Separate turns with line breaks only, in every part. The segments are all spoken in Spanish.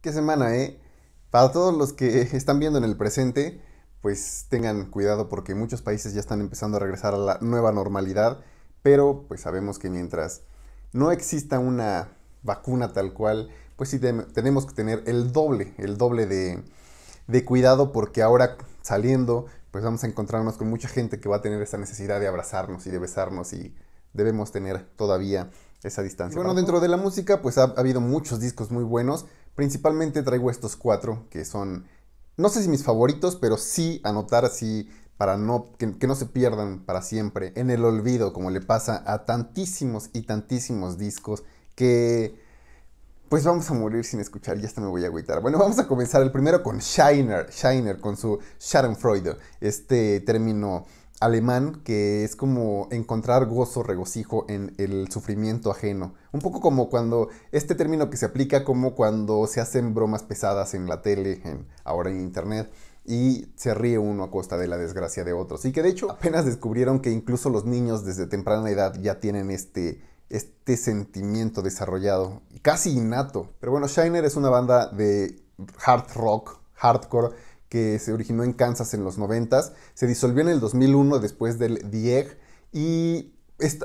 qué semana, ¿eh? Para todos los que están viendo en el presente, pues tengan cuidado porque muchos países ya están empezando a regresar a la nueva normalidad, pero pues sabemos que mientras no exista una vacuna tal cual, pues sí tenemos que tener el doble, el doble de, cuidado porque ahora saliendo, pues vamos a encontrarnos con mucha gente que va a tener esa necesidad de abrazarnos y de besarnos y debemos tener todavía esa distancia. bueno, dentro de la música, pues ha, habido muchos discos muy buenos. Principalmente traigo estos cuatro que son, no sé si mis favoritos, pero sí anotar así para no, que, no se pierdan para siempre en el olvido, como le pasa a tantísimos y tantísimos discos que pues vamos a morir sin escuchar, ya hasta me voy a agüitar. Bueno, vamos a comenzar el primero con Shiner, Shiner con su Schadenfreude, este término alemán que es como encontrar gozo, regocijo en el sufrimiento ajeno. Un poco como cuando este término que se aplica como cuando se hacen bromas pesadas en la tele, en, ahora en internet. Y se ríe uno a costa de la desgracia de otros. Y que de hecho apenas descubrieron que incluso los niños desde temprana edad ya tienen este, este sentimiento desarrollado, casi innato. Pero bueno, Shiner es una banda de hard rock, hardcore, que se originó en Kansas en los 90, se disolvió en el 2001 después del DIEG y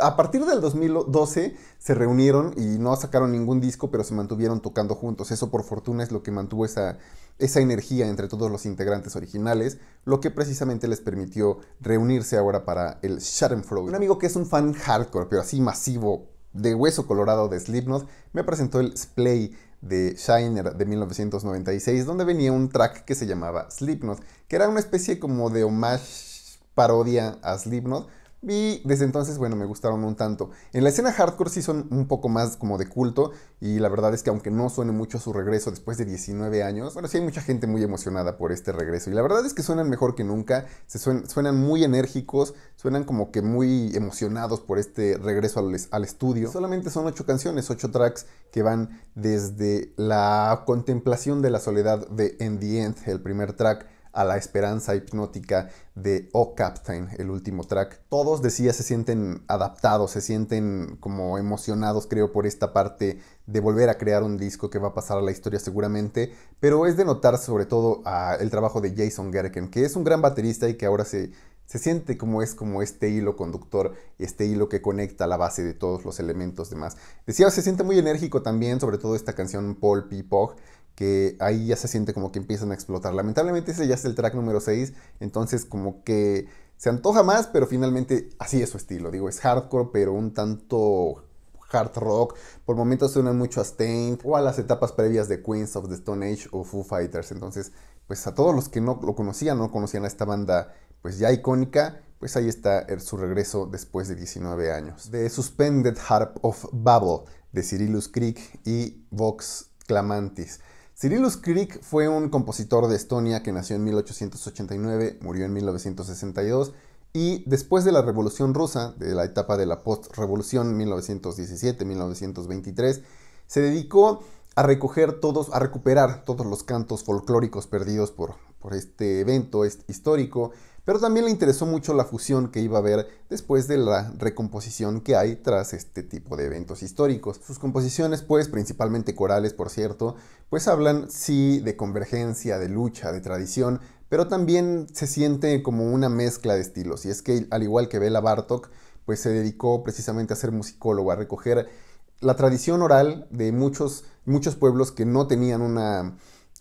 a partir del 2012 se reunieron y no sacaron ningún disco, pero se mantuvieron tocando juntos. Eso por fortuna es lo que mantuvo esa, esa energía entre todos los integrantes originales, lo que precisamente les permitió reunirse ahora para el Flow. Un amigo que es un fan hardcore, pero así masivo, de hueso colorado de Slipknot, me presentó el Splay de Shiner de 1996, donde venía un track que se llamaba Slipknot, que era una especie como de homage parodia a Slipknot, y desde entonces, bueno, me gustaron un tanto. En la escena hardcore sí son un poco más como de culto. Y la verdad es que aunque no suene mucho su regreso después de 19 años, bueno, sí hay mucha gente muy emocionada por este regreso. Y la verdad es que suenan mejor que nunca. Se suenan, muy enérgicos, suenan como que muy emocionados por este regreso al, al estudio. Solamente son 8 canciones, 8 tracks que van desde la contemplación de la soledad de In the End, el primer track a la esperanza hipnótica de Oh Captain, el último track. Todos, decía, se sienten adaptados, se sienten como emocionados, creo, por esta parte de volver a crear un disco que va a pasar a la historia seguramente, pero es de notar sobre todo ah, el trabajo de Jason Gerken, que es un gran baterista y que ahora se se siente como es como este hilo conductor, este hilo que conecta la base de todos los elementos demás. Decía, se siente muy enérgico también, sobre todo esta canción Paul P. Pog, que ahí ya se siente como que empiezan a explotar. Lamentablemente ese ya es el track número 6, entonces como que se antoja más, pero finalmente así es su estilo. Digo, es hardcore, pero un tanto hard rock. Por momentos suenan mucho a Stain o a las etapas previas de Queens of the Stone Age o Foo Fighters. Entonces, pues a todos los que no lo conocían, no conocían a esta banda pues ya icónica, pues ahí está su regreso después de 19 años. De Suspended Harp of Babel, de Cyrilus Creek y Vox Clamantis. Cyrilus Krik fue un compositor de Estonia que nació en 1889, murió en 1962 y después de la Revolución Rusa, de la etapa de la post-revolución 1917-1923, se dedicó a recoger todos, a recuperar todos los cantos folclóricos perdidos por este evento este histórico pero también le interesó mucho la fusión que iba a haber después de la recomposición que hay tras este tipo de eventos históricos. Sus composiciones, pues, principalmente corales, por cierto, pues hablan sí de convergencia, de lucha, de tradición, pero también se siente como una mezcla de estilos. Y es que, al igual que Bela Bartok, pues se dedicó precisamente a ser musicólogo, a recoger la tradición oral de muchos, muchos pueblos que no tenían una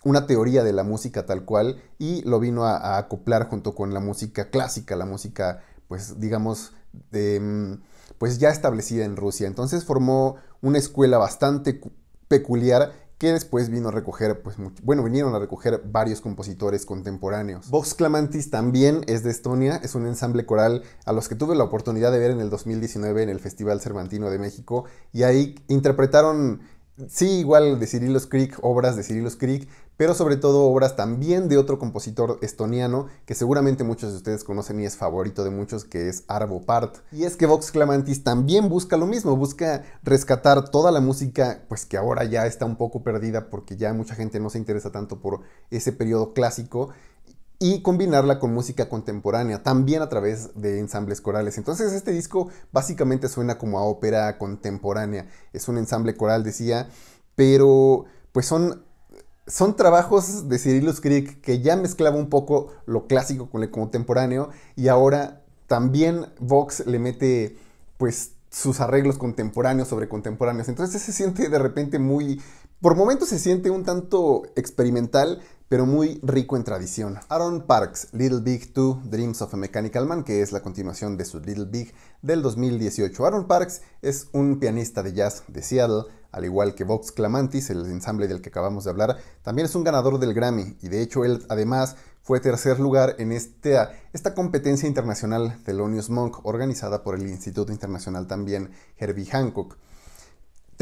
una teoría de la música tal cual y lo vino a, acoplar junto con la música clásica, la música, pues digamos, de, mm, pues ya establecida en Rusia. Entonces formó una escuela bastante peculiar que después vino a recoger, pues, bueno, vinieron a recoger varios compositores contemporáneos. Vox Clamantis también es de Estonia, es un ensamble coral a los que tuve la oportunidad de ver en el 2019 en el Festival Cervantino de México y ahí interpretaron Sí, igual de Cirilos Creek, obras de Cirilos Creek, pero sobre todo obras también de otro compositor estoniano que seguramente muchos de ustedes conocen y es favorito de muchos, que es Arvo Part. Y es que Vox Clamantis también busca lo mismo, busca rescatar toda la música, pues que ahora ya está un poco perdida porque ya mucha gente no se interesa tanto por ese periodo clásico y combinarla con música contemporánea, también a través de ensambles corales. Entonces este disco básicamente suena como a ópera contemporánea, es un ensamble coral, decía, pero pues son, son trabajos de Cyrillus Creek que ya mezclaba un poco lo clásico con lo contemporáneo y ahora también Vox le mete pues sus arreglos contemporáneos sobre contemporáneos. Entonces se siente de repente muy... Por momentos se siente un tanto experimental, pero muy rico en tradición. Aaron Parks, Little Big 2, Dreams of a Mechanical Man, que es la continuación de su Little Big del 2018. Aaron Parks es un pianista de jazz de Seattle, al igual que Vox Clamantis, el ensamble del que acabamos de hablar, también es un ganador del Grammy, y de hecho él además fue tercer lugar en este, esta, competencia internacional Thelonious Monk, organizada por el Instituto Internacional también Herbie Hancock.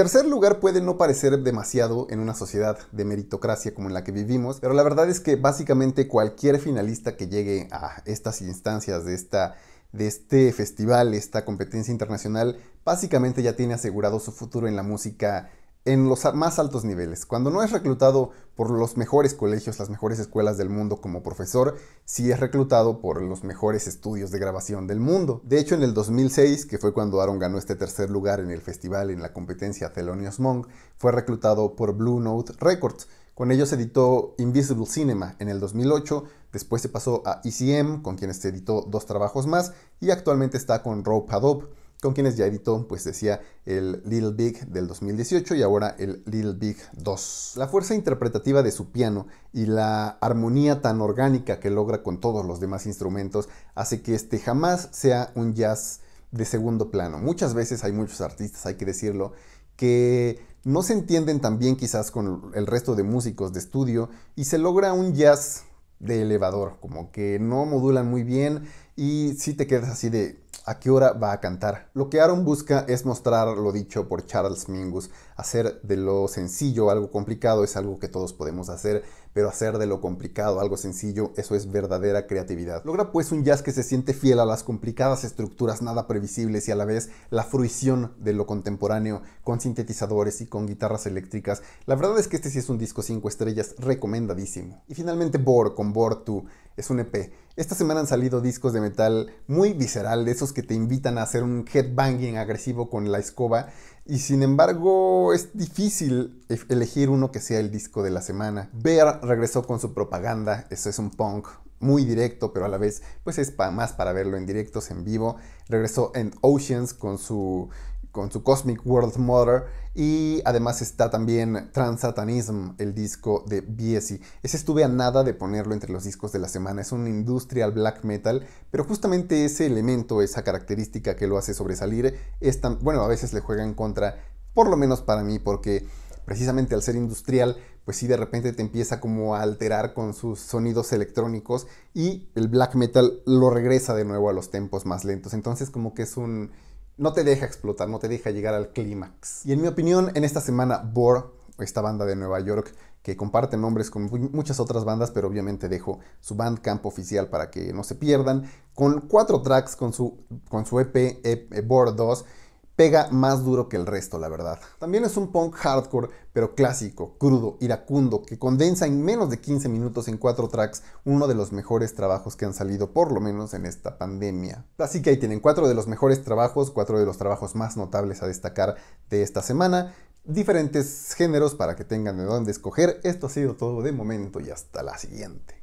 Tercer lugar puede no parecer demasiado en una sociedad de meritocracia como en la que vivimos, pero la verdad es que básicamente cualquier finalista que llegue a estas instancias de, esta, de este festival, esta competencia internacional, básicamente ya tiene asegurado su futuro en la música en los más altos niveles. Cuando no es reclutado por los mejores colegios, las mejores escuelas del mundo como profesor, sí es reclutado por los mejores estudios de grabación del mundo. De hecho, en el 2006, que fue cuando Aaron ganó este tercer lugar en el festival en la competencia Thelonious Monk, fue reclutado por Blue Note Records. Con ellos editó Invisible Cinema en el 2008, después se pasó a ECM, con quienes editó dos trabajos más, y actualmente está con Rope Adobe con quienes ya editó, pues decía, el Little Big del 2018 y ahora el Little Big 2. La fuerza interpretativa de su piano y la armonía tan orgánica que logra con todos los demás instrumentos hace que este jamás sea un jazz de segundo plano. Muchas veces hay muchos artistas, hay que decirlo, que no se entienden tan bien quizás con el resto de músicos de estudio y se logra un jazz de elevador, como que no modulan muy bien y si te quedas así de a qué hora va a cantar. Lo que Aaron busca es mostrar lo dicho por Charles Mingus, hacer de lo sencillo algo complicado es algo que todos podemos hacer, pero hacer de lo complicado algo sencillo, eso es verdadera creatividad. Logra pues un jazz que se siente fiel a las complicadas estructuras nada previsibles y a la vez la fruición de lo contemporáneo con sintetizadores y con guitarras eléctricas. La verdad es que este sí es un disco 5 estrellas recomendadísimo. Y finalmente Bor con Bor 2 es un EP. Esta semana han salido discos de metal muy visceral, de esos que te invitan a hacer un headbanging agresivo con la escoba. Y sin embargo, es difícil elegir uno que sea el disco de la semana. Bear regresó con su propaganda, eso es un punk, muy directo, pero a la vez pues es más para verlo en directos, en vivo. Regresó en Oceans con su con su Cosmic World Mother y además está también Transatanism, el disco de Biesi. Ese estuve a nada de ponerlo entre los discos de la semana, es un industrial black metal, pero justamente ese elemento, esa característica que lo hace sobresalir, es tan, bueno, a veces le juega en contra, por lo menos para mí, porque precisamente al ser industrial, pues sí de repente te empieza como a alterar con sus sonidos electrónicos y el black metal lo regresa de nuevo a los tempos más lentos. Entonces como que es un no te deja explotar, no te deja llegar al clímax. Y en mi opinión, en esta semana, Bor, esta banda de Nueva York, que comparte nombres con muchas otras bandas, pero obviamente dejo su bandcamp oficial para que no se pierdan, con cuatro tracks con su, con su EP, EP Bor 2, pega más duro que el resto, la verdad. También es un punk hardcore, pero clásico, crudo, iracundo, que condensa en menos de 15 minutos en cuatro tracks uno de los mejores trabajos que han salido, por lo menos en esta pandemia. Así que ahí tienen cuatro de los mejores trabajos, cuatro de los trabajos más notables a destacar de esta semana. Diferentes géneros para que tengan de dónde escoger. Esto ha sido todo de momento y hasta la siguiente.